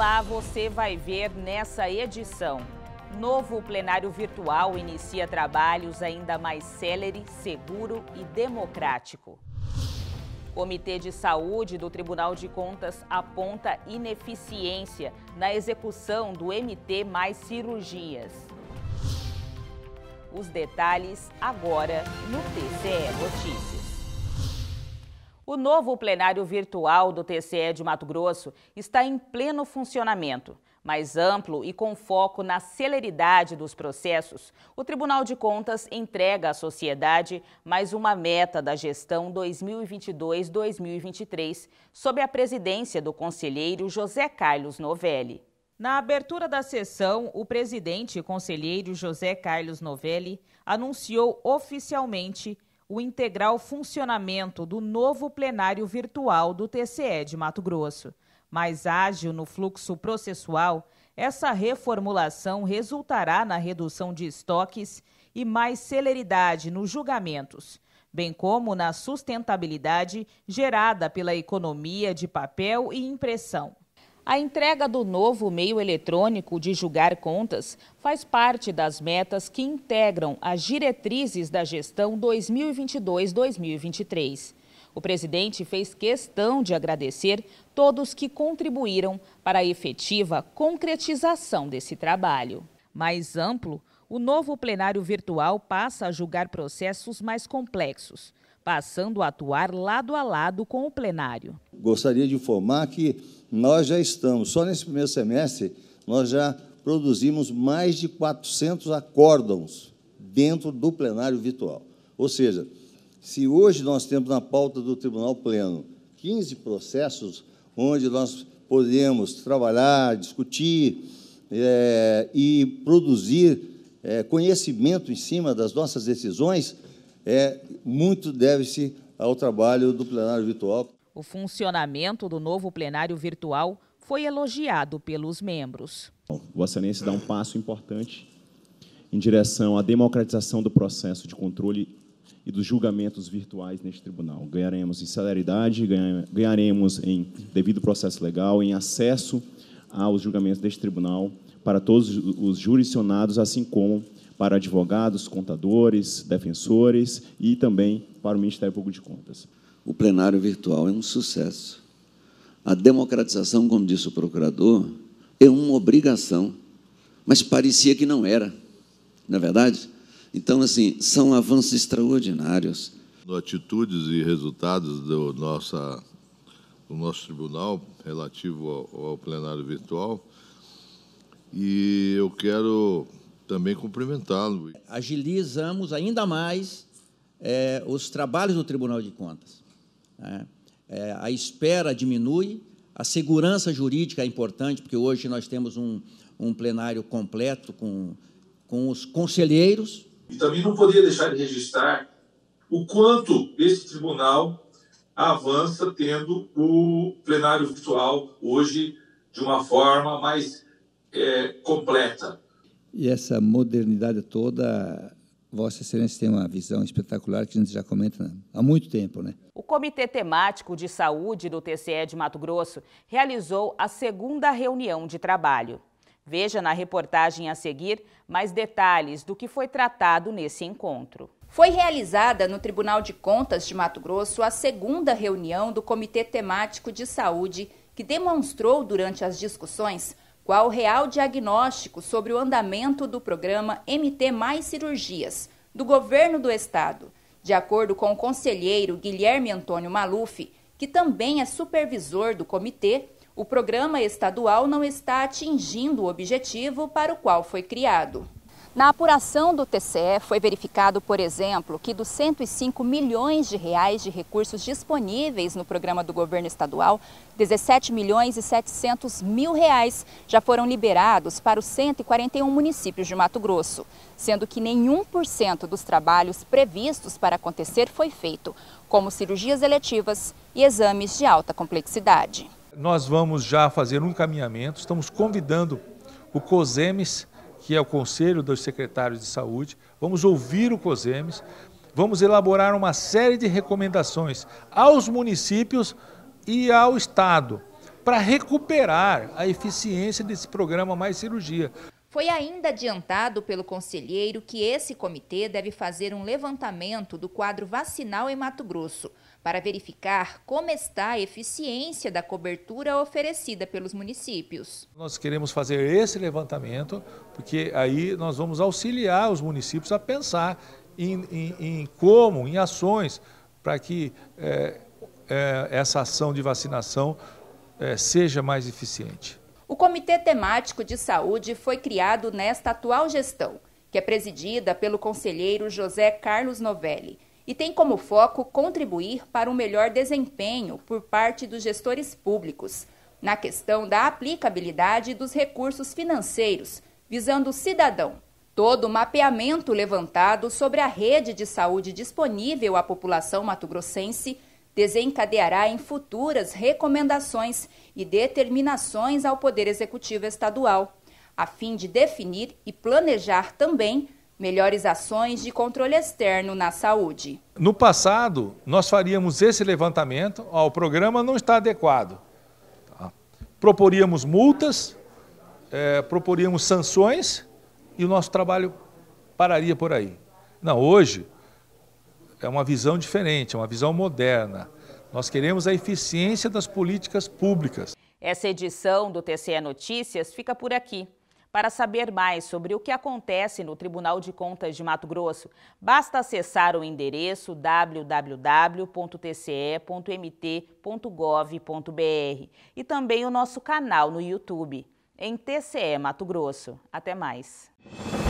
lá você vai ver nessa edição. Novo plenário virtual inicia trabalhos ainda mais célere, seguro e democrático. Comitê de Saúde do Tribunal de Contas aponta ineficiência na execução do MT mais cirurgias. Os detalhes agora no TCE Notícias. O novo plenário virtual do TCE de Mato Grosso está em pleno funcionamento. Mais amplo e com foco na celeridade dos processos, o Tribunal de Contas entrega à sociedade mais uma meta da gestão 2022-2023, sob a presidência do conselheiro José Carlos Novelli. Na abertura da sessão, o presidente e conselheiro José Carlos Novelli anunciou oficialmente o integral funcionamento do novo plenário virtual do TCE de Mato Grosso. Mais ágil no fluxo processual, essa reformulação resultará na redução de estoques e mais celeridade nos julgamentos, bem como na sustentabilidade gerada pela economia de papel e impressão. A entrega do novo meio eletrônico de julgar contas faz parte das metas que integram as diretrizes da gestão 2022-2023. O presidente fez questão de agradecer todos que contribuíram para a efetiva concretização desse trabalho. Mais amplo o novo plenário virtual passa a julgar processos mais complexos, passando a atuar lado a lado com o plenário. Gostaria de informar que nós já estamos, só nesse primeiro semestre, nós já produzimos mais de 400 acórdãos dentro do plenário virtual. Ou seja, se hoje nós temos na pauta do Tribunal Pleno 15 processos onde nós podemos trabalhar, discutir é, e produzir é, conhecimento em cima das nossas decisões, é, muito deve-se ao trabalho do plenário virtual. O funcionamento do novo plenário virtual foi elogiado pelos membros. Vossa Excelência dá um passo importante em direção à democratização do processo de controle e dos julgamentos virtuais neste tribunal. Ganharemos em celeridade, ganharemos em devido processo legal, em acesso aos julgamentos deste tribunal para todos os jurisdicionados, assim como para advogados, contadores, defensores e também para o Ministério Público de Contas. O plenário virtual é um sucesso. A democratização, como disse o procurador, é uma obrigação, mas parecia que não era, não é verdade? Então, assim, são avanços extraordinários. Atitudes e resultados do, nossa, do nosso tribunal relativo ao, ao plenário virtual e eu quero também cumprimentá-lo. Agilizamos ainda mais é, os trabalhos do Tribunal de Contas. Né? É, a espera diminui, a segurança jurídica é importante, porque hoje nós temos um, um plenário completo com, com os conselheiros. E também não poderia deixar de registrar o quanto esse tribunal avança tendo o plenário virtual hoje de uma forma mais é, completa. E essa modernidade toda Vossa Excelência tem uma visão espetacular que a gente já comenta né? há muito tempo, né? O Comitê Temático de Saúde do TCE de Mato Grosso realizou a segunda reunião de trabalho. Veja na reportagem a seguir mais detalhes do que foi tratado nesse encontro. Foi realizada no Tribunal de Contas de Mato Grosso a segunda reunião do Comitê Temático de Saúde, que demonstrou durante as discussões qual o real diagnóstico sobre o andamento do programa MT Mais Cirurgias do governo do estado, de acordo com o conselheiro Guilherme Antônio Maluf, que também é supervisor do comitê, o programa estadual não está atingindo o objetivo para o qual foi criado. Na apuração do TCE foi verificado, por exemplo, que dos 105 milhões de reais de recursos disponíveis no programa do governo estadual, 17 milhões e 700 mil reais já foram liberados para os 141 municípios de Mato Grosso, sendo que nenhum por cento dos trabalhos previstos para acontecer foi feito, como cirurgias eletivas e exames de alta complexidade. Nós vamos já fazer um encaminhamento, estamos convidando o COSEMES que é o Conselho dos Secretários de Saúde, vamos ouvir o COSEMES, vamos elaborar uma série de recomendações aos municípios e ao Estado para recuperar a eficiência desse programa Mais Cirurgia. Foi ainda adiantado pelo conselheiro que esse comitê deve fazer um levantamento do quadro vacinal em Mato Grosso para verificar como está a eficiência da cobertura oferecida pelos municípios. Nós queremos fazer esse levantamento porque aí nós vamos auxiliar os municípios a pensar em, em, em como, em ações para que é, é, essa ação de vacinação é, seja mais eficiente. O Comitê Temático de Saúde foi criado nesta atual gestão, que é presidida pelo conselheiro José Carlos Novelli e tem como foco contribuir para um melhor desempenho por parte dos gestores públicos na questão da aplicabilidade dos recursos financeiros, visando o cidadão. Todo o mapeamento levantado sobre a rede de saúde disponível à população matogrossense desencadeará em futuras recomendações e determinações ao Poder Executivo Estadual, a fim de definir e planejar também melhores ações de controle externo na saúde. No passado, nós faríamos esse levantamento, ó, o programa não está adequado. Tá? Proporíamos multas, é, proporíamos sanções e o nosso trabalho pararia por aí. Não, hoje é uma visão diferente, é uma visão moderna. Nós queremos a eficiência das políticas públicas. Essa edição do TCE Notícias fica por aqui. Para saber mais sobre o que acontece no Tribunal de Contas de Mato Grosso, basta acessar o endereço www.tce.mt.gov.br e também o nosso canal no YouTube, em TCE Mato Grosso. Até mais!